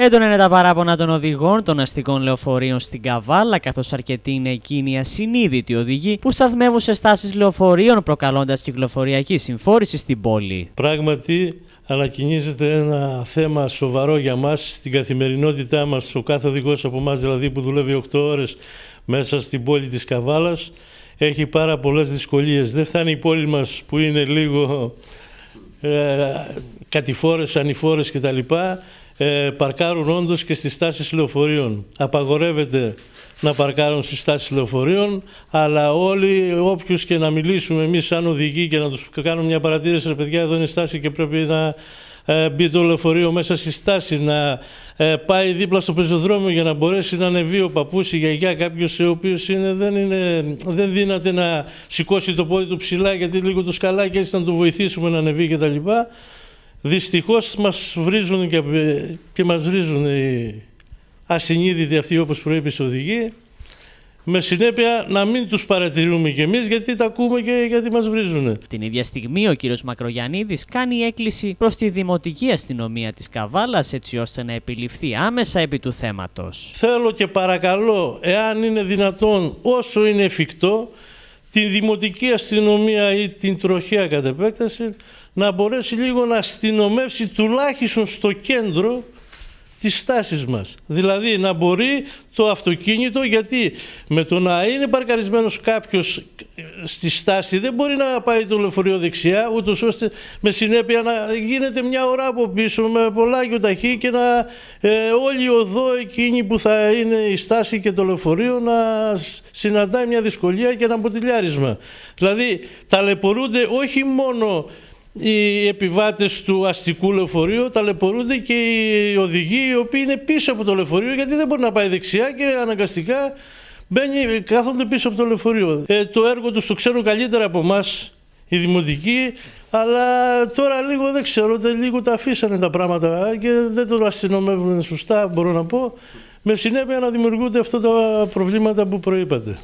Έντονα είναι τα παράπονα των οδηγών των αστικών λεωφορείων στην Καβάλα, καθώς αρκετοί είναι εκείνοι οι ασυνείδητοι οδηγοί που σταθμεύουν σε στάσεις λεωφορείων, προκαλώντας κυκλοφοριακή συμφόρηση στην πόλη. Πράγματι, ανακοινίζεται ένα θέμα σοβαρό για μας στην καθημερινότητά μας. Ο κάθε οδηγός από εμάς, δηλαδή που δουλεύει 8 ώρες μέσα στην πόλη της Καβάλας, έχει πάρα πολλές δυσκολίες. Δεν φτάνει η πόλη μας που είναι λίγο ε, κατηφόρες, ανηφόρες κτλ. Ε, παρκάρουν όντως και στις στάσεις λεωφορείων. Απαγορεύεται να παρκάρουν στις στάσεις λεωφορείων, αλλά όλοι, όποιους και να μιλήσουμε εμείς σαν οδηγοί και να τους κάνουμε μια παρατήρηση, ρε παιδιά, εδώ είναι η στάση και πρέπει να ε, μπει το λεωφορείο μέσα στη στάση, να ε, πάει δίπλα στο πεζοδρόμιο για να μπορέσει να ανεβεί ο παππούς, η γιαγιά, κάποιος ο οποίος είναι, δεν, είναι, δεν δύναται να σηκώσει το πόδι του ψηλά γιατί λίγο τους σκαλάκι και έτσι να του βοηθήσουμε να ανεβεί κτλ. Δυστυχώς μας βρίζουν και, και μας βρίζουν οι ασυνείδητοι αυτοί όπως ο οδηγή με συνέπεια να μην τους παρατηρούμε κι εμείς γιατί τα ακούμε και γιατί μας βρίζουν. Την ίδια στιγμή ο κύριος Μακρογιαννίδης κάνει έκκληση προς τη Δημοτική Αστυνομία της Καβάλας έτσι ώστε να επιληφθεί άμεσα επί του θέματος. Θέλω και παρακαλώ εάν είναι δυνατόν όσο είναι εφικτό την δημοτική αστυνομία ή την τροχέα κατ' επέκταση να μπορέσει λίγο να αστυνομεύσει τουλάχιστον στο κέντρο τις στάσεις μας. Δηλαδή να μπορεί το αυτοκίνητο γιατί με το να είναι παρκαρισμένος κάποιος στη στάση δεν μπορεί να πάει το λεωφορείο δεξιά, ούτως ώστε με συνέπεια να γίνεται μια ώρα από πίσω με πολλά ταχύ και να όλοι ε, όλη η οδό εκείνη που θα είναι η στάση και το λεωφορείο να συναντάει μια δυσκολία και ένα ποτηλιάρισμα. Δηλαδή ταλαιπωρούνται όχι μόνο οι επιβάτες του αστικού λεωφορείου ταλαιπωρούνται και οι οδηγοί οι οποίοι είναι πίσω από το λεωφορείο γιατί δεν μπορεί να πάει δεξιά και αναγκαστικά Μπαίνει, κάθονται πίσω από το λεωφορείο. Ε, το έργο τους το ξέρουν καλύτερα από εμάς οι δημοτικοί, αλλά τώρα λίγο δεν ξέρω, λίγο τα αφήσανε τα πράγματα και δεν το αστυνομεύουν σωστά, μπορώ να πω. Με συνέπεια να δημιουργούνται αυτά τα προβλήματα που προείπατε.